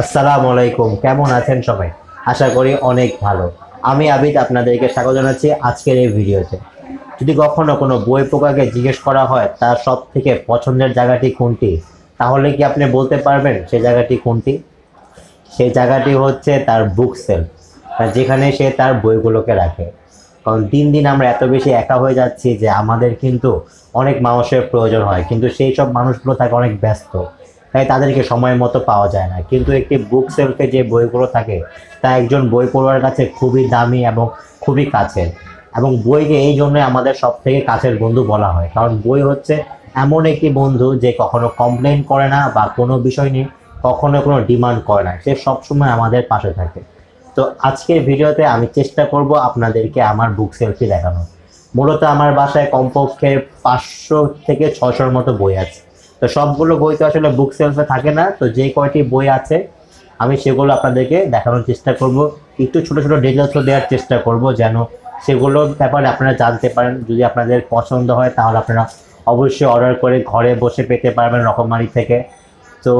আসসালামু আলাইকুম কেমন আছেন সবাই আশা করি অনেক ভালো আমি আবিদ আপনাদেরকে স্বাগত জানাচ্ছি আজকের এই ভিডিওতে যদি কখনও কোনো বই পোকাকে জিজ্ঞেস করা হয় তার সব থেকে পছন্দের জায়গাটি কোনটি তাহলে কি আপনি বলতে পারবেন সে জায়গাটি কোনটি সেই জায়গাটি হচ্ছে তার বুক সেল যেখানে সে তার বইগুলোকে রাখে কারণ দিন দিন আমরা এত বেশি একা হয়ে যাচ্ছি যে আমাদের কিন্তু অনেক মানুষের প্রয়োজন হয় কিন্তু সেই সব মানুষগুলো থাকে অনেক ব্যস্ত তাই হ্যাঁ, তাদেরকে সময় মতো পাওয়া যায় না কিন্তু একটি বুক সেলফে যে বইগুলো থাকে তা একজন বই পড়ুয়ার কাছে খুবই দামি এবং খুবই কাছের এবং বইকে এই জন্য আমাদের সব থেকে কাছের বন্ধু বলা হয় কারণ বই হচ্ছে এমন একটি বন্ধু যে কখনো কমপ্লেন করে না বা কোনো বিষয় নিয়ে কখনো কোনো ডিমান্ড করে না সে সবসময় আমাদের পাশে থাকে তো আজকের ভিডিওতে আমি চেষ্টা করব আপনাদেরকে আমার বুক সেলফি দেখানো মূলত আমার বাসায় কমপক্ষে পাঁচশো থেকে ছশোর মতো বই আছে তো সবগুলো বই তো আসলে বুক সেলসে থাকে না তো যে কয়টি বই আছে আমি সেগুলো আপনাদেরকে দেখানোর চেষ্টা করব একটু ছোট ছোট ডিটেলসও দেওয়ার চেষ্টা করব যেন সেগুলোর ব্যাপারে আপনারা জানতে পারেন যদি আপনাদের পছন্দ হয় তাহলে আপনারা অবশ্যই অর্ডার করে ঘরে বসে পেতে পারবেন রকমারি থেকে তো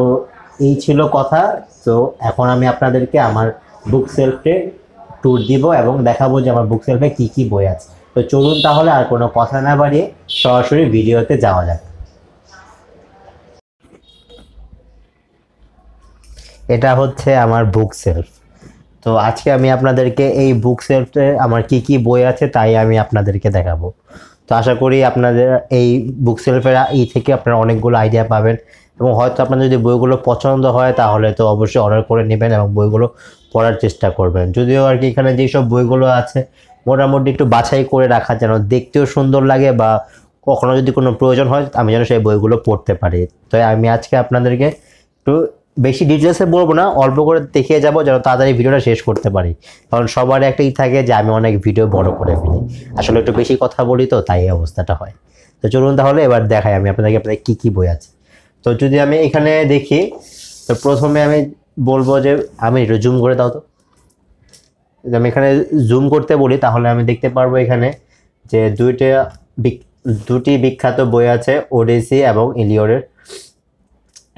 এই ছিল কথা তো এখন আমি আপনাদেরকে আমার বুক সেলফে ট্যুর দিব এবং দেখাবো যে আমার বুক সেলফে কী কী বই আছে তো চলুন তাহলে আর কোনো কথা না বাড়িয়ে সরাসরি ভিডিওতে যাওয়া যাক এটা হচ্ছে আমার বুক সেলফ তো আজকে আমি আপনাদেরকে এই বুক সেলফে আমার কি কি বই আছে তাই আমি আপনাদেরকে দেখাবো তো আশা করি আপনাদের এই বুক সেলফের এই থেকে আপনারা অনেকগুলো আইডিয়া পাবেন এবং হয়তো আপনার যদি বইগুলো পছন্দ হয় তাহলে তো অবশ্যই অর্ডার করে নেবেন এবং বইগুলো পড়ার চেষ্টা করবেন যদিও আর কি এখানে যেসব বইগুলো আছে মোটামুটি একটু বাছাই করে রাখা যেন দেখতেও সুন্দর লাগে বা কখনো যদি কোনো প্রয়োজন হয় আমি যেন সেই বইগুলো পড়তে পারি তো আমি আজকে আপনাদেরকে একটু বেশি ডিটেলসে বলবো না অল্প করে দেখিয়ে যাবো যেন তাড়াতাড়ি ভিডিওটা শেষ করতে পারি কারণ সবার একটাই থাকে যে আমি অনেক ভিডিও বড় করে ফেলি আসলে একটু বেশি কথা বলি তো তাই অবস্থাটা হয় তো চলুন তাহলে এবার দেখাই আমি আপনাদেরকে আপনাদের কী কী বই আছে তো যদি আমি এখানে দেখি তো প্রথমে আমি বলবো যে আমি একটু জুম করে দাও তো যদি আমি এখানে জুম করতে বলি তাহলে আমি দেখতে পারবো এখানে যে দুইটা দুটি বিখ্যাত বই আছে ওডিসি এবং ইলিওরের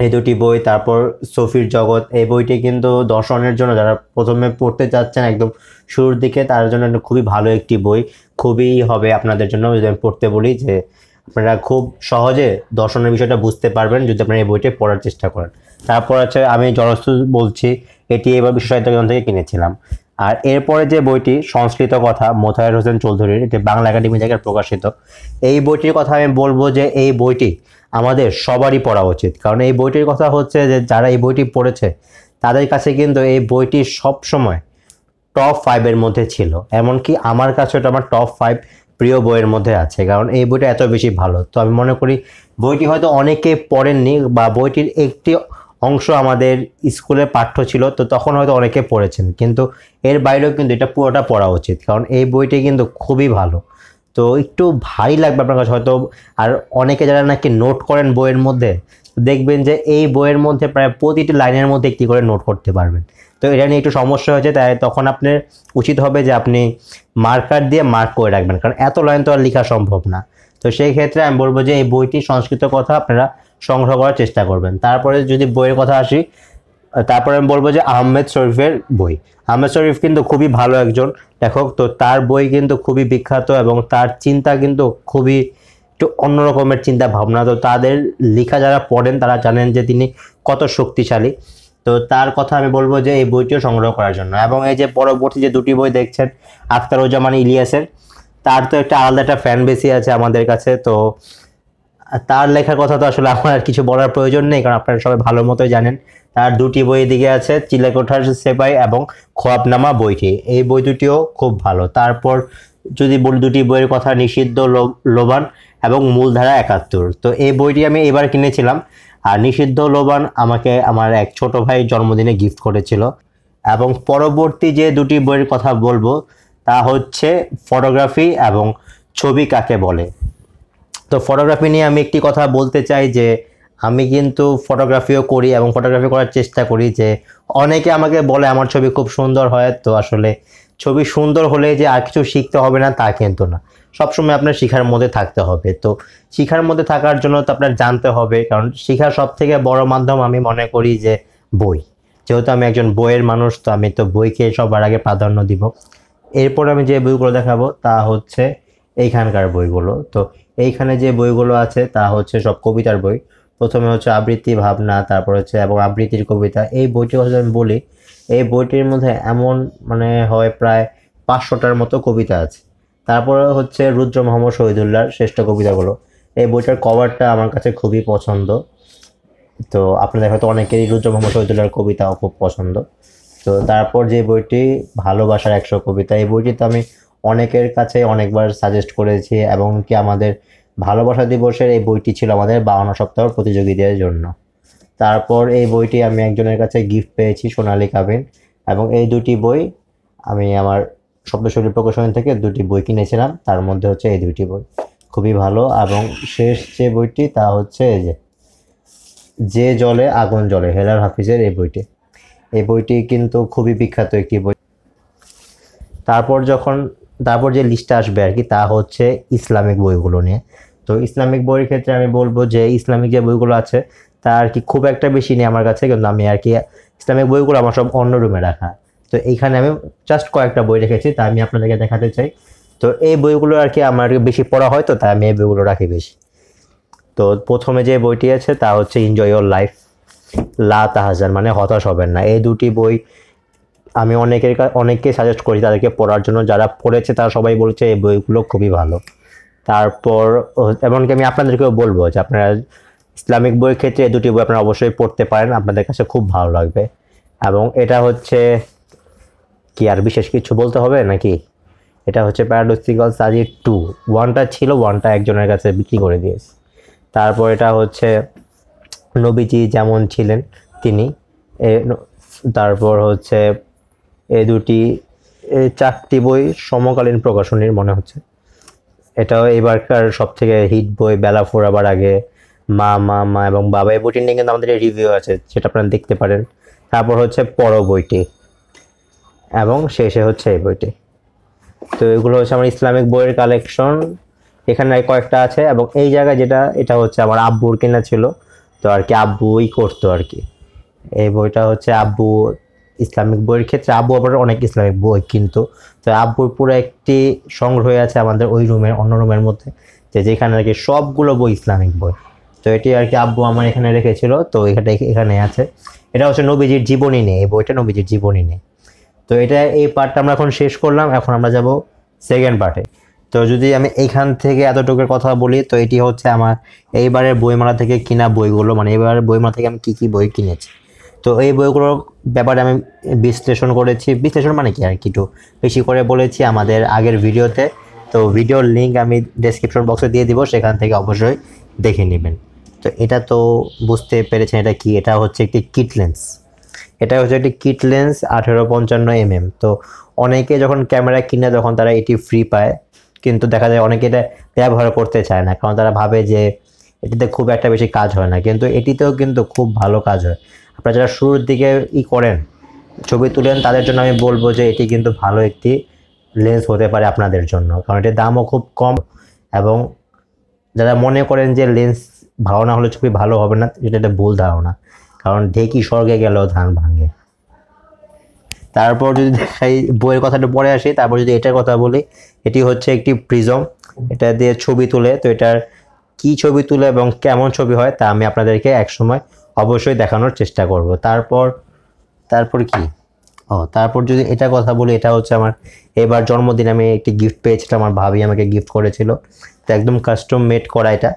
এই দুটি বই তারপর সফির জগৎ এই বইটি কিন্তু দর্শনের জন্য যারা প্রথমে পড়তে চাচ্ছেন একদম শুরুর দিকে তার জন্য খুবই ভালো একটি বই খুবই হবে আপনাদের জন্য যদি আমি পড়তে বলি যে আপনারা খুব সহজে দর্শনের বিষয়টা বুঝতে পারবেন যদি আপনারা এই বইটি পড়ার চেষ্টা করেন তারপর আছে আমি জলস্থ বলছি এটি এবার বিশ্বসাহিত্যগ্রাম থেকে কিনেছিলাম আর এরপরে যে বইটি সংস্কৃত কথা মোথায়ের হোসেন চৌধুরীর এটি বাংলা একাডেমি থেকে প্রকাশিত এই বইটির কথা আমি বলবো যে এই বইটি আমাদের সবারই পড়া উচিত কারণ এই বইটির কথা হচ্ছে যে যারা এই বইটি পড়েছে তাদের কাছে কিন্তু এই বইটি সব সময় টপ ফাইভের মধ্যে ছিল এমনকি আমার কাছে ওটা আমার টপ ফাইভ প্রিয় বইয়ের মধ্যে আছে কারণ এই বইটা এত বেশি ভালো তো আমি মনে করি বইটি হয়তো অনেকে পড়েননি বা বইটির একটি অংশ আমাদের স্কুলে পাঠ্য ছিল তো তখন হয়তো অনেকে পড়েছেন কিন্তু এর বাইরেও কিন্তু এটা পুরোটা পড়া উচিত কারণ এই বইটি কিন্তু খুবই ভালো তো একটু ভারী লাগবে আপনার কাছে হয়তো আর অনেকে যারা নাকি নোট করেন বইয়ের মধ্যে দেখবেন যে এই বইয়ের মধ্যে প্রায় প্রতিটি লাইনের মধ্যে একটি করে নোট করতে পারবেন তো এটা নিয়ে একটু সমস্যা হয়েছে তাই তখন আপনার উচিত হবে যে আপনি মার্কার দিয়ে মার্ক করে রাখবেন কারণ এত লাইন তো আর লেখা সম্ভব না তো সেই ক্ষেত্রে আমি বলবো যে এই বইটি সংস্কৃত কথা আপনারা সংগ্রহ করার চেষ্টা করবেন তারপরে যদি বইয়ের কথা আসি তারপরে আমি বলবো যে আহমেদ শরীফের বই আহমেদ শরীফ কিন্তু খুবই ভালো একজন লেখক তো তার বই কিন্তু খুবই বিখ্যাত এবং তার চিন্তা কিন্তু খুবই একটু অন্যরকমের চিন্তা ভাবনা তো তাদের লেখা যারা পড়েন তারা জানেন যে তিনি কত শক্তিশালী তো তার কথা আমি বলবো যে এই বইটিও সংগ্রহ করার জন্য এবং এই যে পরবর্তী যে দুটি বই দেখছেন আখতারুজ্জামান ইলিয়াসের তার তো একটা আলাদা একটা ফ্যান বেশি আছে আমাদের কাছে তো তার লেখার কথা তো আসলে আমার আর কিছু বলার প্রয়োজন নেই কারণ আপনারা সবাই ভালো মতোই জানেন তার দুটি বই দিকে আছে চিলেকোঠার সেপাই এবং খোয়াবনামা বইটি এই বই দুটিও খুব ভালো তারপর যদি বলি দুটি বইয়ের কথা নিষিদ্ধ লোবান এবং মূলধারা একাত্তর তো এই বইটি আমি এবার কিনেছিলাম আর নিষিদ্ধ লোবান আমাকে আমার এক ছোট ভাই জন্মদিনে গিফট করেছিল এবং পরবর্তী যে দুটি বইয়ের কথা বলবো তা হচ্ছে ফটোগ্রাফি এবং ছবি কাকে বলে তো ফটোগ্রাফি নিয়ে আমি একটি কথা বলতে চাই যে আমি কিন্তু ফটোগ্রাফিও করি এবং ফটোগ্রাফি করার চেষ্টা করি যে অনেকে আমাকে বলে আমার ছবি খুব সুন্দর হয় তো আসলে ছবি সুন্দর হলে যে আর কিছু শিখতে হবে না তা কিন্তু না সবসময় আপনার শিখার মধ্যে থাকতে হবে তো শিখার মধ্যে থাকার জন্য তো আপনার জানতে হবে কারণ শিখার সব থেকে বড় মাধ্যম আমি মনে করি যে বই যেহেতু আমি একজন বইয়ের মানুষ তো আমি তো বইকে সবার আগে প্রাধান্য দিব এরপর আমি যে বইগুলো দেখাবো তা হচ্ছে এইখানকার বইগুলো তো এইখানে যে বইগুলো আছে তা হচ্ছে সব কবিতার বই প্রথমে হচ্ছে আবৃত্তি ভাবনা তারপর হচ্ছে এবং আবৃত্তির কবিতা এই বইটি হচ্ছে আমি বলি এই বইটির মধ্যে এমন মানে হয় প্রায় পাঁচশোটার মতো কবিতা আছে তারপরে হচ্ছে রুদ্র মোহাম্মদ শহীদুল্লাহর শ্রেষ্ঠ কবিতাগুলো এই বইটার কভারটা আমার কাছে খুবই পছন্দ তো আপনাদের হয়তো অনেকেরই রুদ্র মোহাম্মদ শহীদুল্লাহর কবিতাও খুব পছন্দ তো তারপর যে বইটি ভালোবাসার একশো কবিতা এই বইটি তো আমি অনেকের কাছে অনেকবার সাজেস্ট করেছি এবং কি আমাদের ভালোবাসা দিবসের এই বইটি ছিল আমাদের বাউন্ন সপ্তাহ প্রতিযোগীদের জন্য তারপর এই বইটি আমি একজনের কাছে গিফট পেয়েছি সোনালী কাবিন এবং এই দুটি বই আমি আমার শব্দশৈলী প্রকাশনী থেকে দুটি বই কিনেছিলাম তার মধ্যে হচ্ছে এই দুটি বই খুবই ভালো এবং শেষ যে বইটি তা হচ্ছে যে যে জলে আগুন জলে হেলার হাফিজের এই বইটি এই বইটি কিন্তু খুবই বিখ্যাত একটি বই তারপর যখন তারপর যে লিস্টটা আসবে আর কি তা হচ্ছে ইসলামিক বইগুলো নিয়ে তো ইসলামিক বইয়ের ক্ষেত্রে আমি বলবো যে ইসলামিক যে বইগুলো আছে তা আর কি খুব একটা বেশি নেই আমার কাছে কিন্তু আমি আর কি ইসলামিক বইগুলো আমার সব অন্য রুমে রাখা তো এইখানে আমি জাস্ট কয়েকটা বই রেখেছি তা আমি আপনাদেরকে দেখাতে চাই তো এই বইগুলো আর কি আমার বেশি পড়া হয় তো তাই আমি এই বইগুলো রাখি বেশি তো প্রথমে যে বইটি আছে তা হচ্ছে এনজয় ইয়োর লাইফ লা তাহাজান মানে হতাশ হবেন না এই দুটি বই আমি অনেকের অনেককে সাজেস্ট করি তাদেরকে পড়ার জন্য যারা পড়েছে তারা সবাই বলছে এই বইগুলো খুবই ভালো তারপর এমনকি আমি আপনাদেরকেও বলবো যে আপনারা ইসলামিক বইয়ের ক্ষেত্রে এই দুটি বই আপনারা অবশ্যই পড়তে পারেন আপনাদের কাছে খুব ভালো লাগবে এবং এটা হচ্ছে কি আর বিশেষ কিছু বলতে হবে নাকি এটা হচ্ছে প্যারাডক্সিক্যাল সাজি টু ওয়ানটা ছিল ওয়ানটা একজনের কাছে বিক্রি করে দিয়েছে তারপর এটা হচ্ছে নবীজি যেমন ছিলেন তিনি তারপর হচ্ছে এ দুটি চারটি বই সমকালীন প্রকাশনীর মনে হচ্ছে এটাও এবারকার সব থেকে হিট বই বেলা ফোরাবার আগে মা মা মা এবং বাবা এই বইটি নিয়ে কিন্তু আমাদের রিভিউ আছে সেটা আপনারা দেখতে পারেন তারপর হচ্ছে পর বইটি এবং শেষে হচ্ছে এই বইটি তো এগুলো হচ্ছে আমার ইসলামিক বইয়ের কালেকশন এখানে কয়েকটা আছে এবং এই জায়গায় যেটা এটা হচ্ছে আমার আব্বুর কেনা ছিল তো আর কি আব্বুই করতো আর কি এই বইটা হচ্ছে আব্বু ইসলামিক বইয়ের ক্ষেত্রে আব্বু আবার অনেক ইসলামিক বই কিন্তু তো আব্বুর পুরো একটি সংগ্রহ আছে আমাদের ওই রুমের অন্য রুমের মধ্যে যে যেখানে আর কি সবগুলো বই ইসলামিক বই তো এটি আর কি আব্বু আমার এখানে রেখেছিল তো এখানে এখানে আছে এটা হচ্ছে নবীজির জীবনী নেই এই বইটা নবীজির জীবনী নেই তো এটা এই পার্টটা আমরা এখন শেষ করলাম এখন আমরা যাব সেকেন্ড পার্টে তো যদি আমি এইখান থেকে এতটুকুর কথা বলি তো এটি হচ্ছে আমার এইবারের বইমেলা থেকে কিনা বইগুলো মানে এইবারের বইমেলা থেকে আমি কী কী বই কিনেছি তো এই বইগুলোর ব্যাপারে আমি বিশ্লেষণ করেছি বিশ্লেষণ মানে কি আর কি একটু বেশি করে বলেছি আমাদের আগের ভিডিওতে তো ভিডিওর লিঙ্ক আমি ডেসক্রিপশন বক্সে দিয়ে দিব সেখান থেকে অবশ্যই দেখে নেবেন তো এটা তো বুঝতে পেরেছেন এটা কি এটা হচ্ছে একটি কিট লেন্স এটা হচ্ছে একটি কিট লেন্স আঠেরো পঞ্চান্ন এমএম mm। তো অনেকে যখন ক্যামেরা কিনে তখন তারা এটি ফ্রি পায় কিন্তু দেখা যায় অনেকে এটা ব্যবহার করতে চায় না কারণ তারা ভাবে যে এটিতে খুব একটা বেশি কাজ হয় না কিন্তু এটিতেও কিন্তু খুব ভালো কাজ হয় আপনারা যারা শুরুর দিকে ই করেন ছবি তুলেন তাদের জন্য আমি বলবো যে এটি কিন্তু ভালো একটি লেন্স হতে পারে আপনাদের জন্য কারণ এটির দামও খুব কম এবং যারা মনে করেন যে লেন্স ভালো না হলে ছবি ভালো হবে না এটা একটা ভুল ধারণা কারণ ঢেকি স্বর্গে গেলেও ধান ভাঙে তারপর যদি দেখাই বইয়ের কথাটা পরে আসি তারপর যদি এটার কথা বলি এটি হচ্ছে একটি প্রিজম এটা দিয়ে ছবি তুলে তো এটার কি ছবি তুলে এবং কেমন ছবি হয় তা আমি আপনাদেরকে একসময় অবশ্যই দেখানোর চেষ্টা করব তারপর তারপর কি ও তারপর যদি এটা কথা বলি এটা হচ্ছে আমার এবার জন্মদিন আমি একটি গিফট পেয়েছিলাম আমার ভাবি আমাকে গিফট করেছিল তো একদম কাস্টম মেড করা এটা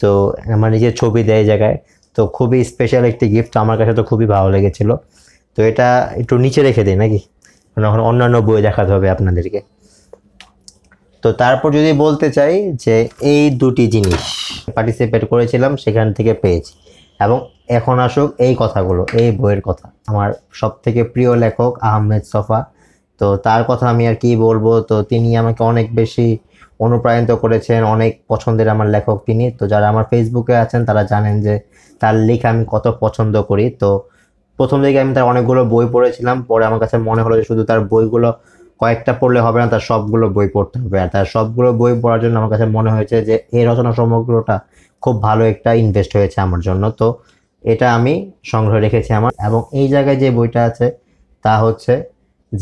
তো আমার নিজের ছবি দেয় জায়গায় তো খুবই স্পেশাল একটি গিফট আমার কাছে তো খুবই ভালো লেগেছিল তো এটা একটু নিচে রেখে দিই নাকি মানে এখন অন্যান্য বই দেখাতে হবে আপনাদেরকে তো তারপর যদি বলতে চাই যে এই দুটি জিনিস পার্টিসিপেট করেছিলাম সেখান থেকে পেয়েছি এবং এখন আসুক এই কথাগুলো এই বইয়ের কথা আমার সব থেকে প্রিয় লেখক আহমেদ সফা তো তার কথা আমি আর কি বলবো তো তিনি আমাকে অনেক বেশি অনুপ্রাণিত করেছেন অনেক পছন্দের আমার লেখক তিনি তো যারা আমার ফেসবুকে আছেন তারা জানেন যে তার লেখা আমি কত পছন্দ করি তো প্রথম দিকে আমি তার অনেকগুলো বই পড়েছিলাম পরে আমার কাছে মনে হলো যে শুধু তার বইগুলো কয়েকটা পড়লে হবে না তার সবগুলো বই পড়তে হবে আর তার সবগুলো বই পড়ার জন্য আমার কাছে মনে হয়েছে যে এই রচনা সমগ্রটা খুব ভালো একটা ইনভেস্ট হয়েছে আমার জন্য তো এটা আমি সংগ্রহ রেখেছি আমার এবং এই জায়গায় যে বইটা আছে তা হচ্ছে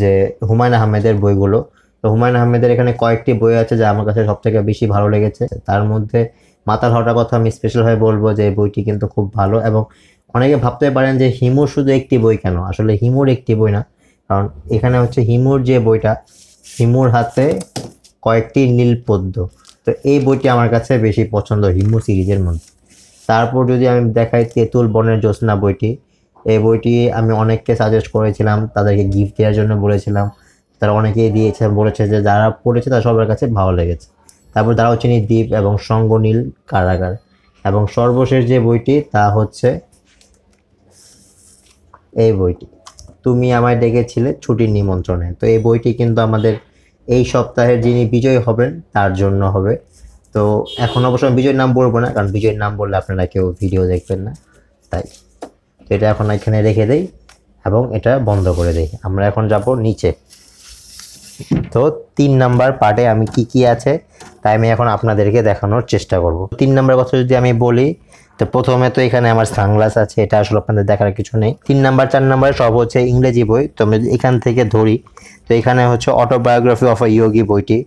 যে হুমায়ুন আহমেদের বইগুলো তো হুমায়ুন আহমেদের এখানে কয়েকটি বই আছে যা আমার কাছে সবথেকে বেশি ভালো লেগেছে তার মধ্যে মাতাল হওয়ার কথা আমি স্পেশালভাবে বলবো যে বইটি কিন্তু খুব ভালো এবং অনেকে ভাবতে পারেন যে হিমুর শুধু একটি বই কেন আসলে হিমুর একটি বই না কারণ এখানে হচ্ছে হিমুর যে বইটা হিমুর হাতে কয়েকটি নীল তো এই বইটি আমার কাছে বেশি পছন্দ হিমু সিরিজের মধ্যে তারপর যদি আমি দেখাই তেঁতুল বনের জ্যোৎস্না বইটি এই বইটি আমি অনেককে সাজেস্ট করেছিলাম তাদেরকে গিফট দেওয়ার জন্য বলেছিলাম তারা অনেকেই দিয়েছে বলেছে যে যারা পড়েছে তারা সবার কাছে ভালো লেগেছে তারপর দারাউচিনি দ্বীপ এবং সঙ্গনীল কারাগার এবং সর্বশেষ যে বইটি তা হচ্ছে এই বইটি তুমি আমায় ডেকেছিলে ছুটির নিমন্ত্রণে তো এই বইটি কিন্তু আমাদের এই সপ্তাহের যিনি বিজয়ী হবেন তার জন্য হবে তো এখন অবশ্য আমি বিজয়ের নাম বলবো না কারণ বিজয়ের নাম বললে আপনারা কেউ ভিডিও দেখবেন না তাই তো এটা এখন এখানে রেখে দেই এবং এটা বন্ধ করে দেই আমরা এখন যাব নিচে তো তিন নাম্বার পার্টে আমি কি কি আছে তাই আমি এখন আপনাদেরকে দেখানোর চেষ্টা করব তিন নাম্বার কথা যদি আমি বলি তো প্রথমে তো এখানে আমার সানগ্লাস আছে এটা আসলে আপনাদের দেখার কিছু নেই তিন নাম্বার চার নাম্বার সব হচ্ছে ইংরেজি বই তো আমি এখান থেকে ধরি তো এখানে হচ্ছে অটোবায়োগ্রাফি অফ আ ইয়োগি বইটি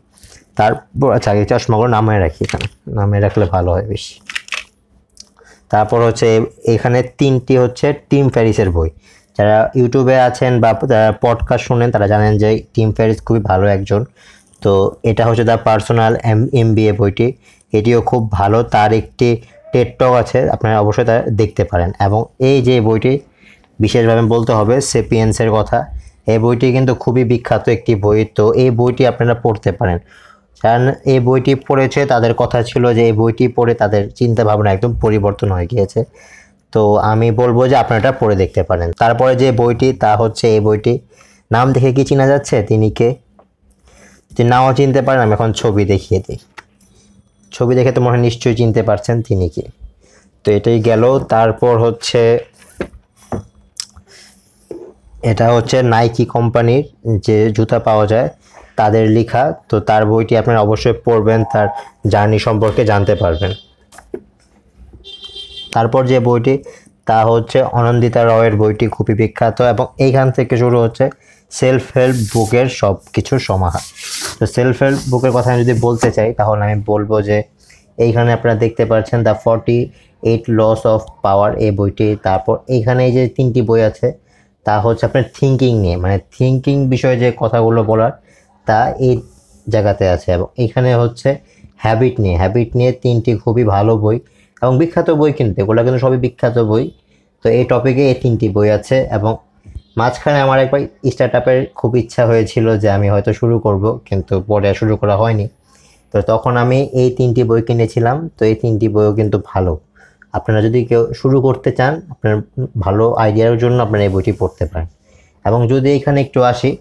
তারপর আচ্ছা আগে চশমাগুলো নামে রাখি এখানে নামে রাখলে ভালো হয় বেশি তারপর হচ্ছে এখানে তিনটি হচ্ছে টিম প্যারিসের বই যারা ইউটিউবে আছেন বা যারা পডকাস্ট শুনেন তারা জানেন যে টিম ফেরিস খুবই ভালো একজন তো এটা হচ্ছে the personal M M B A বইটি এটিও খুব ভালো তার একটি টেটটক আছে আপনারা অবশ্যই তা দেখতে পারেন এবং এই যে বইটি বিশেষভাবে বলতে হবে সেপিয়েন্সের কথা এই বইটি কিন্তু খুবই বিখ্যাত একটি বই তো এই বইটি আপনারা পড়তে পারেন কারণ এই বইটি পড়েছে তাদের কথা ছিল যে এই বইটি পড়ে তাদের চিন্তা ভাবনা একদম পরিবর্তন হয়ে গিয়েছে তো আমি বলবো যে আপনারা এটা পড়ে দেখতে পারেন তারপরে যে বইটি তা হচ্ছে এই বইটি নাম দেখে কি চেনা যাচ্ছে তিনি কে যে নাও চিনতে পারেন আমি এখন ছবি দেখিয়ে দিই ছবি দেখে তো মনে নিশ্চয়ই চিনতে পারছেন তিনি কে তো এটাই গেল তারপর হচ্ছে এটা হচ্ছে নাইকি কোম্পানির যে জুতা পাওয়া যায় তাদের লেখা তো তার বইটি আপনারা অবশ্যই পড়বেন তার জার্নি সম্পর্কে জানতে পারবেন তারপর যে বইটি তা হচ্ছে অনন্দিতা রয়ের বইটি খুবই বিখ্যাত এবং এইখান থেকে শুরু হচ্ছে সেলফ হেল্প বুকের সব কিছু সমাহার তো সেলফ হেল্প বুকের কথা আমি যদি বলতে চাই তাহলে আমি বলবো যে এইখানে আপনারা দেখতে পাচ্ছেন the forty eight laws of power এই বইটি তারপর এইখানে এই যে তিনটি বই আছে তা হচ্ছে আপনার থিঙ্কিং নিয়ে মানে থিঙ্কিং বিষয়ে যে কথাগুলো বলার তা এই জায়গাতে আছে এবং এখানে হচ্ছে হ্যাবিট নিয়ে হ্যাবিট নিয়ে তিনটি খুবই ভালো বই এবং বিখ্যাত বই কিনতে এগুলো কিন্তু সবই বিখ্যাত বই তো এই টপিকে এই তিনটি বই আছে এবং মাঝখানে আমার একবার স্টার্ট আপের খুব ইচ্ছা হয়েছিল যে আমি হয়তো শুরু করব কিন্তু পরে শুরু করা হয়নি তো তখন আমি এই তিনটি বই কিনেছিলাম তো এই তিনটি বইও কিন্তু ভালো আপনারা যদি কেউ শুরু করতে চান আপনার ভালো আইডিয়ার জন্য আপনারা এই বইটি পড়তে পারেন এবং যদি এখানে একটু আসি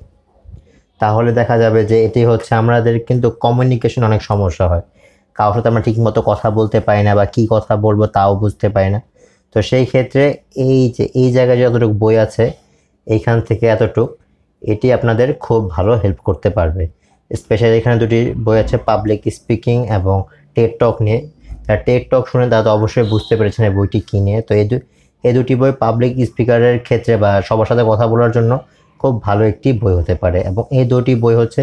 তাহলে দেখা যাবে যে এটি হচ্ছে আমাদের কিন্তু কমিউনিকেশন অনেক সমস্যা হয় কারোর সাথে আমরা ঠিকমতো কথা বলতে পারি না বা কী কথা বলবো তাও বুঝতে পারি না তো সেই ক্ষেত্রে এই যে এই জায়গায় যতটুকু বই আছে এইখান থেকে এতটুক এটি আপনাদের খুব ভালো হেল্প করতে পারবে স্পেশালি এখানে দুটি বই আছে পাবলিক স্পিকিং এবং টেকটক টক নিয়ে তার টেট টক শুনে তারা তো অবশ্যই বুঝতে পেরেছেন এই বইটি কিনে তো এই এই দুটি বই পাবলিক স্পিকারের ক্ষেত্রে বা সবার সাথে কথা বলার জন্য খুব ভালো একটি বই হতে পারে এবং এই দুটি বই হচ্ছে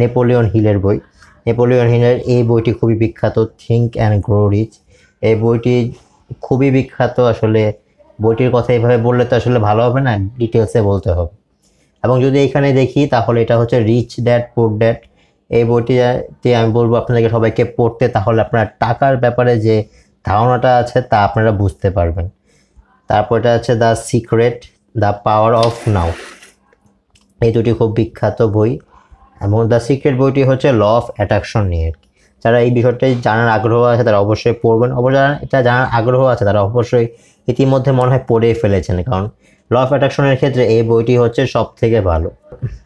নেপোলিয়ন হিলের বই নেপোলিয়ন হিলের এই বইটি খুবই বিখ্যাত থিঙ্ক অ্যান্ড গ্রো রিচ এই বইটি খুবই বিখ্যাত আসলে বইটির কথা এইভাবে বললে তো আসলে ভালো হবে না ডিটেলসে বলতে হবে এবং যদি এখানে দেখি তাহলে এটা হচ্ছে রিচ ড্যাট পোর ড্যাট এই বইটিতে আমি বলবো আপনাদেরকে সবাইকে পড়তে তাহলে আপনার টাকার ব্যাপারে যে ধারণাটা আছে তা আপনারা বুঝতে পারবেন তারপর এটা আছে the secret the power of now এই দুটি খুব বিখ্যাত বই এবং দ্য সিক্রেট বইটি হচ্ছে ল অফ অ্যাট্রাকশন নিয়ে যারা এই বিষয়টি জানার আগ্রহ আছে তারা অবশ্যই পড়বেন অবশ্য এটা জানার আগ্রহ আছে তারা অবশ্যই ইতিমধ্যে মনে হয় পড়েই ফেলেছেন কারণ ল অফ অ্যাট্রাকশনের ক্ষেত্রে এই বইটি হচ্ছে সব থেকে ভালো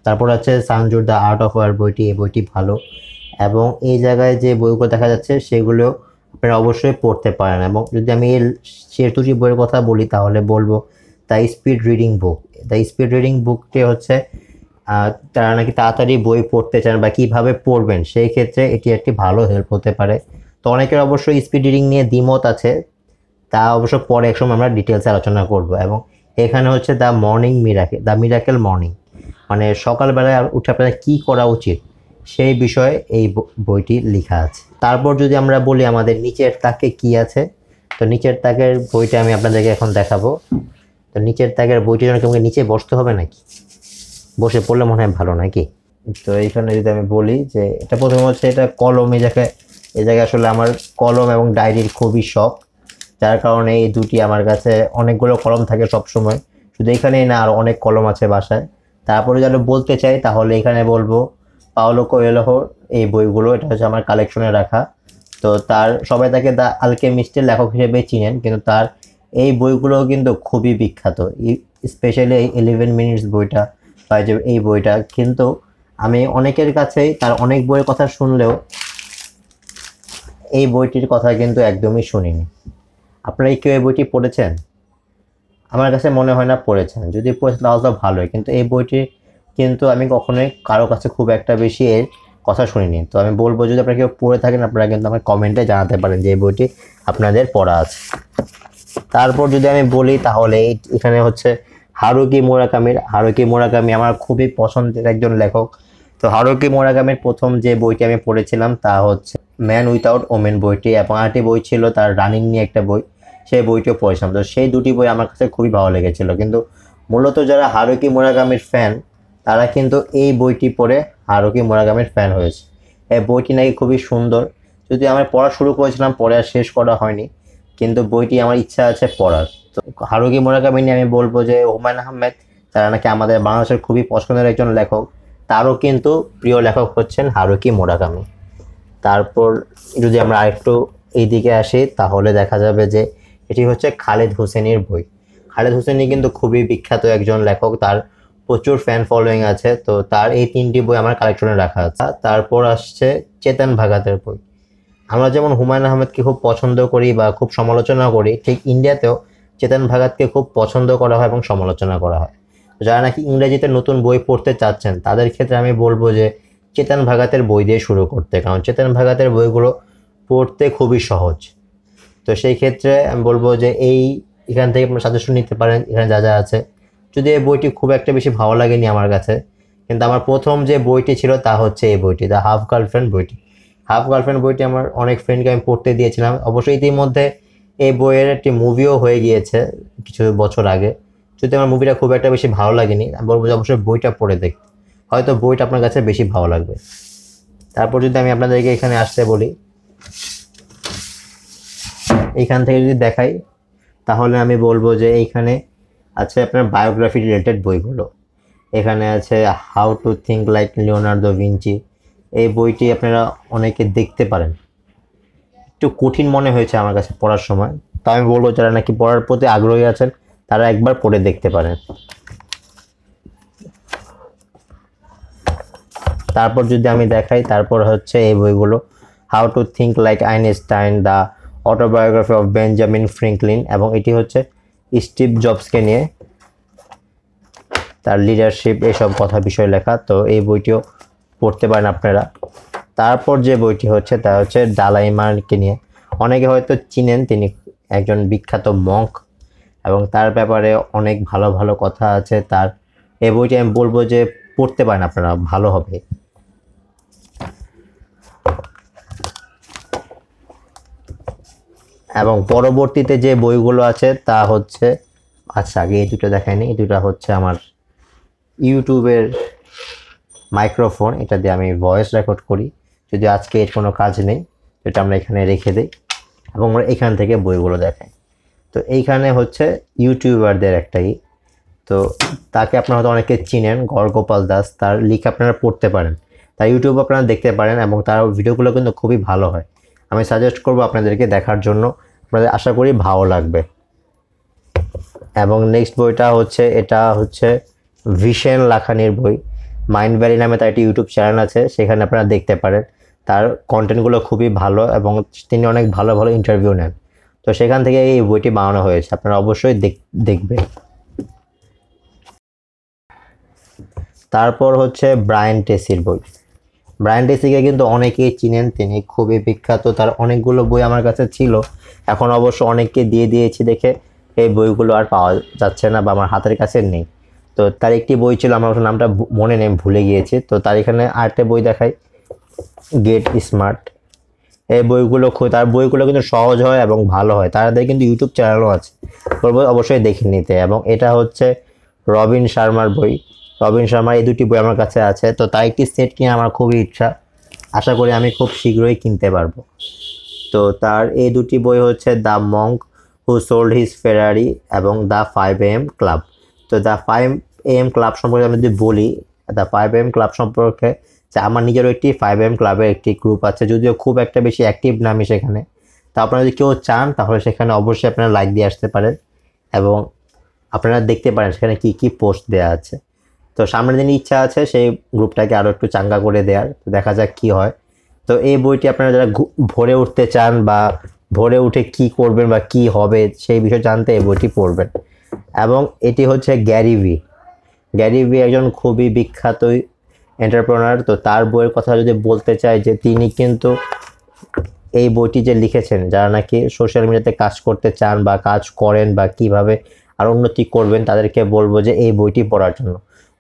তারপর আছে সানজুর দ্য আর্ট অফ ওয়ার বইটি এই বইটি ভালো এবং এই জায়গায় যে বইগুলো দেখা যাচ্ছে সেগুলো আপনারা অবশ্যই পড়তে পারেন এবং যদি আমি সে দুটি বইয়ের কথা বলি তাহলে বলবো the speed reading book the speed reading বুকটি হচ্ছে তারা নাকি তাড়াতাড়ি বই পড়তে চান বা কিভাবে পড়বেন সেই ক্ষেত্রে এটি একটি ভালো হেল্প হতে পারে তো অনেকের অবশ্য স্পিড রিডিং নিয়ে দ্বিমত আছে তা অবশ্য পরে একসময় আমরা ডিটেলস আলোচনা করব এবং এখানে হচ্ছে the morning miracle the miracle morning মানে সকালবেলায় উঠে আপনার কী করা উচিত সেই বিষয়ে এই বইটি লেখা আছে তারপর যদি আমরা বলি আমাদের নিচের তাকে কি আছে তো নিচের তাকের বইটা আমি আপনাদেরকে এখন দেখাবো তো নিচের তাকের বইটি জন্য কি নিচে বসতে হবে নাকি বসে পড়লে মনে হয় ভালো নাকি তো এইখানে যদি আমি বলি যে এটা প্রথম হচ্ছে এটা কলম এই জায়গায় এই জায়গায় আসলে আমার কলম এবং ডায়েরির খুবই শখ যার কারণে এই দুটি আমার কাছে অনেকগুলো কলম থাকে সব সময় শুধু এখানেই না আর অনেক কলম আছে বাসায় তারপরে যেন বলতে চাই তাহলে এখানে বলবো পাওলো কোয়েলহর এই বইগুলো এটা হচ্ছে আমার কালেকশনে রাখা তো তার সবাই তাকে আলকে আলকেমিস্টের লেখক হিসেবে চিনেন কিন্তু তার এই বইগুলো কিন্তু খুবই বিখ্যাত স্পেশালি এই ইলেভেন মিনিটস বইটা পায় যে এই বইটা কিন্তু আমি অনেকের কাছেই তার অনেক বইয়ের কথা শুনলেও এই বইটির কথা কিন্তু একদমই শুনিনি আপনারা কেউ এই বইটি পড়েছেন আমার কাছে মনে হয় না পড়েছেন যদি পড়েছেন তাহলে তো ভালোই কিন্তু এই বইটি কিন্তু আমি কখনোই কারো কাছে খুব একটা বেশি এর কথা শুনিনি তো আমি বলবো যদি আপনারা কেউ পড়ে থাকেন আপনারা কিন্তু আমার কমেন্টে জানাতে পারেন যে এই বইটি আপনাদের পড়া আছে তারপর যদি আমি বলি তাহলে এখানে হচ্ছে হারুকি মোরাকামির হারুকি মোরাকামি আমার খুবই পছন্দের একজন লেখক তো হারুকি মোরাকামের প্রথম যে বইটি আমি পড়েছিলাম তা হচ্ছে ম্যান উইথাউট ওমেন বইটি এবং আরেকটি বই ছিল তার রানিং নিয়ে একটা বই সেই বইটিও পড়েছিলাম তো সেই দুটি বই আমার কাছে খুবই ভালো লেগেছিলো কিন্তু মূলত যারা হারুকি মোরাকামির ফ্যান তারা কিন্তু এই বইটি পড়ে হারুকি মোরাকামির ফ্যান হয়েছে এই বইটি নাকি খুবই সুন্দর যদি আমি পড়া শুরু করেছিলাম পড়ে আর শেষ করা হয়নি কিন্তু বইটি আমার ইচ্ছা আছে পড়ার তো হারুকি মোরাকামি নিয়ে আমি বলবো যে হুমায়ুন আহমেদ তারা নাকি আমাদের বাংলাদেশের খুবই পছন্দের একজন লেখক তারও কিন্তু প্রিয় লেখক হচ্ছেন হারুকি মোরাকামি তারপর যদি আমরা আরেকটু এই দিকে আসি তাহলে দেখা যাবে যে এটি হচ্ছে খালেদ হোসেনের বই খালেদ হোসেনই কিন্তু খুবই বিখ্যাত একজন লেখক তার প্রচুর ফ্যান ফলোয়িং আছে তো তার এই তিনটি বই আমার কালেকশনে রাখা আছে তারপর আসছে চেতন ভাগাতের বই আমরা যেমন হুমায়ুন আহমেদকে খুব পছন্দ করি বা খুব সমালোচনা করি ঠিক ইন্ডিয়াতেও চেতন ভাগাতকে খুব পছন্দ করা হয় এবং সমালোচনা করা হয় যারা নাকি ইংরেজিতে নতুন বই পড়তে চাচ্ছেন তাদের ক্ষেত্রে আমি বলবো যে চেতন ভাগাতের বই দিয়ে শুরু করতে কারণ চেতন ভাগাতের বইগুলো পড়তে খুবই সহজ তো সেই ক্ষেত্রে আমি বলবো যে এই এখান থেকে আপনার সাজেশন নিতে পারেন এখানে যা যা আছে যদি এই বইটি খুব একটা বেশি ভালো লাগেনি আমার কাছে কিন্তু আমার প্রথম যে বইটি ছিল তা হচ্ছে এই বইটি দ্য হাফ গার্লফ্রেন্ড বইটি হাফ গার্লফ্রেন্ড বইটি আমার অনেক ফ্রেন্ডকে আমি পড়তে দিয়েছিলাম অবশ্যই ইতিমধ্যে এই বইয়ের একটি মুভিও হয়ে গিয়েছে কিছু বছর আগে যদি আমার মুভিটা খুব একটা বেশি ভালো লাগেনি আমি বলবো যে অবশ্যই বইটা পড়ে দেখ হয়তো বইটা আপনার কাছে বেশি ভালো লাগবে তারপর যদি আমি আপনাদেরকে এখানে আসতে বলি এইখান থেকে যদি দেখাই তাহলে আমি বলবো যে এইখানে আছে আপনার বায়োগ্রাফি রিলেটেড বইগুলো এখানে আছে how to think like Leonardo Vinci এই বইটি আপনারা অনেকে দেখতে পারেন একটু কঠিন মনে হয়েছে আমার কাছে পড়ার সময় তা আমি বলবো যারা নাকি পড়ার প্রতি আগ্রহী আছেন তারা একবার পড়ে দেখতে পারেন তারপর যদি আমি দেখাই তারপর হচ্ছে এই বইগুলো how to think like Einstein the autobiography of Benjamin Franklin এবং এটি হচ্ছে স্টিভ জবসকে নিয়ে তার লিডারশিপ এসব কথা বিষয় লেখা তো এই বইটিও পড়তে পারেন আপনারা তারপর যে বইটি হচ্ছে তা হচ্ছে ডালাইমারকে নিয়ে অনেকে হয়তো চিনেন তিনি একজন বিখ্যাত মঙ্ক এবং তার ব্যাপারে অনেক ভালো ভালো কথা আছে তার এই বইটি আমি বলবো যে পড়তে পারেন আপনারা ভালো হবে এবং পরবর্তীতে যে বইগুলো আছে তা হচ্ছে আচ্ছা আগে এই দুটো দেখায়নি এই দুটো হচ্ছে আমার ইউটিউবের মাইক্রোফোন এটা দিয়ে আমি ভয়েস রেকর্ড করি যদি আজকে এর কোনো কাজ নেই এটা আমরা এখানে রেখে দিই এবং আমরা এখান থেকে বইগুলো দেখাই তো এইখানে হচ্ছে ইউটিউবারদের একটাই তো তাকে আপনারা হয়তো অনেকে চিনেন গড়গোপাল দাস তার লিখ আপনারা পড়তে পারেন তার ইউটিউব আপনারা দেখতে পারেন এবং তার ভিডিওগুলো কিন্তু খুবই ভালো হয় আমি সাজেস্ট করব আপনাদেরকে দেখার জন্য আপনাদের আশা করি ভালো লাগবে এবং নেক্সট বইটা হচ্ছে এটা হচ্ছে ভিশেন লাখানির বই মাইন্ড ভ্যালি নামে তার একটি ইউটিউব চ্যানেল আছে সেখানে আপনারা দেখতে পারেন তার কন্টেন্টগুলো খুবই ভালো এবং তিনি অনেক ভালো ভালো ইন্টারভিউ নেন তো সেখান থেকে এই বইটি বানানো হয়েছে আপনারা অবশ্যই দেখবেন তারপর হচ্ছে ব্রায়ান টেসির বই ব্রায়ান টেসিকে কিন্তু অনেকেই চিনেন তিনি খুবই বিখ্যাত তার অনেকগুলো বই আমার কাছে ছিল এখন অবশ্য অনেককে দিয়ে দিয়েছি দেখে এই বইগুলো আর পাওয়া যাচ্ছে না বা আমার হাতের কাছে নেই তো তার একটি বই ছিল আমার নামটা মনে নেই ভুলে গিয়েছে তো তার এখানে আরেকটা বই দেখাই গেট স্মার্ট এই বইগুলো খুব তার বইগুলো কিন্তু সহজ হয় এবং ভালো হয় তাদের কিন্তু ইউটিউব চ্যানেলও আছে বই অবশ্যই দেখে নিতে এবং এটা হচ্ছে রবিন শর্মার বই রবিন শর্মার এই দুটি বই আমার কাছে আছে তো তার একটি সেট কিনে আমার খুবই ইচ্ছা আশা করি আমি খুব শীঘ্রই কিনতে পারবো তো তার এই দুটি বই হচ্ছে the monk who sold his Ferrari এবং দ্য ফাইভ এম ক্লাব তো দ্য ফাইভ এম ক্লাব সম্পর্কে আমি যদি বলি দ্য ফাইভ এম ক্লাব সম্পর্কে যে আমার নিজেরও একটি ফাইভ এম ক্লাবের একটি গ্রুপ আছে যদিও খুব একটা বেশি অ্যাক্টিভ নামি সেখানে তা আপনারা যদি কেউ চান তাহলে সেখানে অবশ্যই আপনারা লাইক দিয়ে আসতে পারেন এবং আপনারা দেখতে পারেন সেখানে কি কি পোস্ট দেওয়া আছে তো সামনের দিন ইচ্ছা আছে সেই গ্রুপটাকে আরও একটু চাঙ্গা করে দেওয়ার তো দেখা যাক কি হয় তো এই বইটি আপনারা যারা ভরে উঠতে চান বা ভোরে উঠে কি করবেন বা কি হবে সেই বিষয়ে জানতে এই বইটি পড়বেন এবং এটি হচ্ছে গ্যারিভি গ্যারিভি একজন খুবই বিখ্যাত এন্টারপ্রেনার তো তার বইয়ের কথা যদি বলতে চাই যে তিনি কিন্তু এই বইটি যে লিখেছেন যারা নাকি সোশ্যাল মিডিয়াতে কাজ করতে চান বা কাজ করেন বা কিভাবে আর উন্নতি করবেন তাদেরকে বলবো যে এই বইটি পড়ার জন্য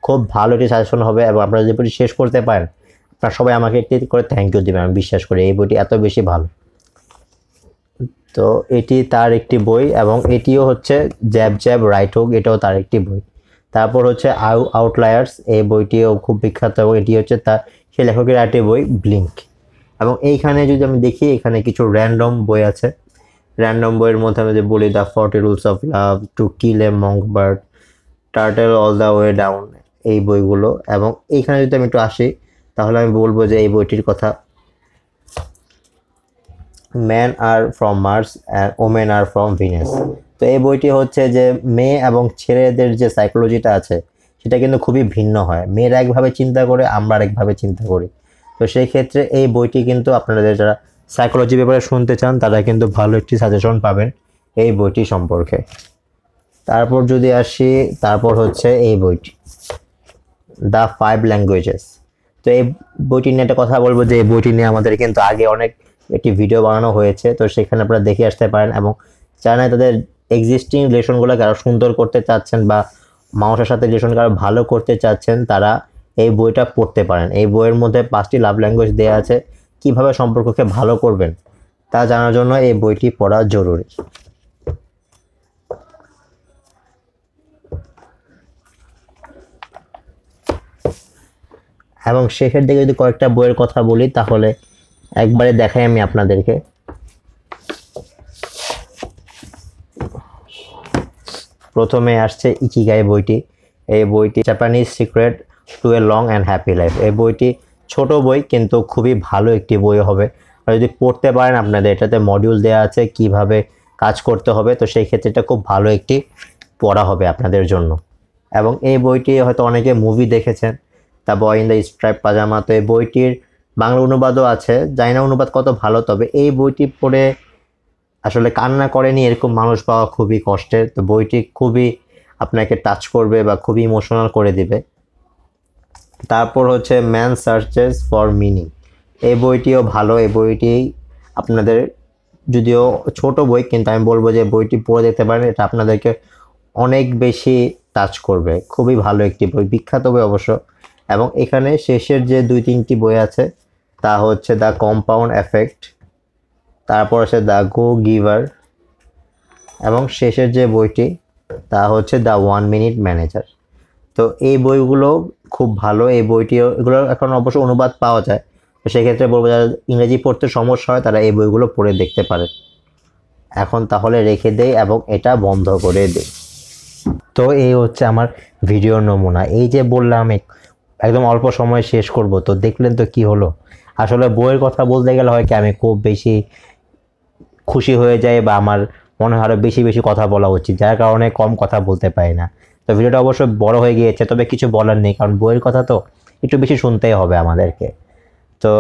খুব ভালো একটি সাজেশন হবে এবং আপনারা যদি বইটি শেষ করতে পারেন আপনারা সবাই আমাকে একটি করে থ্যাংক ইউ দেবেন আমি বিশ্বাস করি এই বইটি এত বেশি ভালো তো এটি তার একটি বই এবং এটিও হচ্ছে জ্যাব জ্যাব রাইট হোক এটাও তার একটি বই তারপর হচ্ছে আউ আউটলায়ার্স এই বইটিও খুব বিখ্যাত এবং এটি হচ্ছে তার সে লেখকের আটে বই ব্লিঙ্ক এবং এইখানে যদি আমি দেখি এখানে কিছু র্যান্ডম বই আছে র্যান্ডম বইয়ের মধ্যে আমি যদি বলি the forty rules of love to kill a mockingbird turtle all the way down এই বইগুলো এবং এইখানে যদি আমি একটু আসি তাহলে আমি বলবো যে এই বইটির কথা man are from Mars and women are from Venus তো এই বইটি হচ্ছে যে মেয়ে এবং ছেলেদের যে সাইকোলজিটা আছে সেটা কিন্তু খুবই ভিন্ন হয় মেয়েরা একভাবে চিন্তা করে আমরা আরেকভাবে চিন্তা করি তো সেই ক্ষেত্রে এই বইটি কিন্তু আপনাদের যারা সাইকোলজি ব্যাপারে শুনতে চান তারা কিন্তু ভালো একটি সাজেশন পাবেন এই বইটি সম্পর্কে তারপর যদি আসি তারপর হচ্ছে এই বইটি দ্য ফাইভ ল্যাঙ্গুয়েজেস তো এই বইটি নিয়ে একটা কথা বলবো যে এই বইটি নিয়ে আমাদের কিন্তু আগে অনেক একটি ভিডিও বানানো হয়েছে তো সেখানে আপনারা দেখে আসতে পারেন এবং যারা তাদের এক্সিস্টিং রিলেশনগুলোকে আরও সুন্দর করতে চাচ্ছেন বা মানুষের সাথে রিলেশনকে আরও ভালো করতে চাচ্ছেন তারা এই বইটা পড়তে পারেন এই বইয়ের মধ্যে পাঁচটি লাভ ল্যাঙ্গুয়েজ দেওয়া আছে কিভাবে সম্পর্ককে ভালো করবেন তা জানার জন্য এই বইটি পড়া জরুরি এবং শেষের দিকে যদি কয়েকটা বইয়ের কথা বলি তাহলে একবারে দেখাই আমি আপনাদেরকে প্রথমে আসছে ইকিগাই বইটি এই বইটি Japanese secret to a long and happy life এই বইটি ছোট বই কিন্তু খুবই ভালো একটি বই হবে আর যদি পড়তে পারেন আপনাদের এটাতে মডিউল দেওয়া আছে কিভাবে কাজ করতে হবে তো সেই ক্ষেত্রে এটা খুব ভালো একটি পড়া হবে আপনাদের জন্য এবং এই বইটি হয়তো অনেকে মুভি দেখেছেন তা boy in the stripe pyjama তো এই বইটির বাংলা অনুবাদও আছে জানি না অনুবাদ কত ভালো তবে এই বইটি পড়ে আসলে কান্না করেনি এরকম মানুষ পাওয়া খুবই কষ্টের তো বইটি খুবই আপনাকে টাচ করবে বা খুবই ইমোশনাল করে দিবে তারপর হচ্ছে ম্যান সার্চেস ফর মিনিং এই বইটিও ভালো এই বইটি আপনাদের যদিও ছোট বই কিন্তু আমি বলবো যে বইটি পড়ে দেখতে পারেন এটা আপনাদেরকে অনেক বেশি টাচ করবে খুবই ভালো একটি বই বিখ্যাত বই অবশ্য এবং এখানে শেষের যে দুই তিনটি বই আছে তা হচ্ছে দ্য কম্পাউন্ড এফেক্ট তারপর আছে দ্য গো গিভার এবং শেষের যে বইটি তা হচ্ছে দ্য ওয়ান মিনিট ম্যানেজার তো এই বইগুলো খুব ভালো এই বইটি এগুলো এখন অবশ্য অনুবাদ পাওয়া যায় তো সেক্ষেত্রে বলবো যারা ইংরেজি পড়তে সমস্যা হয় তারা এই বইগুলো পড়ে দেখতে পারে এখন তাহলে রেখে দেয় এবং এটা বন্ধ করে দেই তো এই হচ্ছে আমার ভিডিও নমুনা এই যে বললাম একদম অল্প সময় শেষ করব তো দেখলেন তো কি হলো আসলে বইয়ের কথা বলতে গেলে হয় কি আমি খুব বেশি খুশি হয়ে যায় বা আমার মনে হয় আরও বেশি বেশি কথা বলা উচিত যার কারণে কম কথা বলতে পারি না তো ভিডিওটা অবশ্য বড় হয়ে গিয়েছে তবে কিছু বলার নেই কারণ বইয়ের কথা তো একটু বেশি শুনতেই হবে আমাদেরকে তো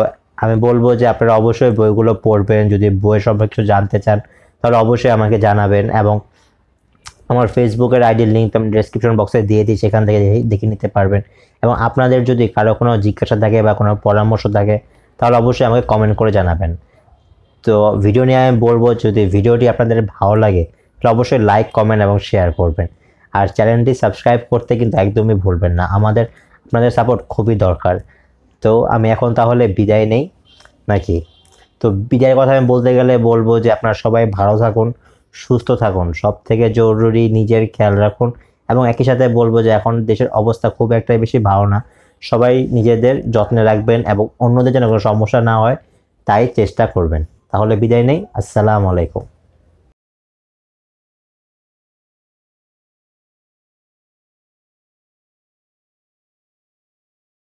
আমি বলবো যে আপনারা অবশ্যই বইগুলো পড়বেন যদি বইয়ের সম্পর্কে কিছু জানতে চান তাহলে অবশ্যই আমাকে জানাবেন এবং আমার ফেসবুকের আইডির লিঙ্ক আমি ডিসক্রিপশন বক্সে দিয়ে দিই সেখান থেকে দেখে নিতে পারবেন এবং আপনাদের যদি কারো কোনো জিজ্ঞাসা থাকে বা কোনো পরামর্শ থাকে তাহলে অবশ্যই আমাকে কমেন্ট করে জানাবেন তো ভিডিও নিয়ে আমি বলবো যদি ভিডিওটি আপনাদের ভালো লাগে তাহলে অবশ্যই লাইক কমেন্ট এবং শেয়ার করবেন আর চ্যানেলটি সাবস্ক্রাইব করতে কিন্তু একদমই ভুলবেন না আমাদের আপনাদের সাপোর্ট খুবই দরকার তো আমি এখন তাহলে বিদায় নেই নাকি তো বিদায়ের কথা আমি বলতে গেলে বলবো যে আপনারা সবাই ভালো থাকুন সুস্থ থাকুন সব থেকে জরুরি নিজের খেয়াল রাখুন এবং একই সাথে বলবো যে এখন দেশের অবস্থা খুব একটাই বেশি ভালো না সবাই নিজেদের যত্নে রাখবেন এবং অন্যদের যেন কোনো সমস্যা না হয় তাই চেষ্টা করবেন তাহলে বিদায় নেই আসসালামু আলাইকুম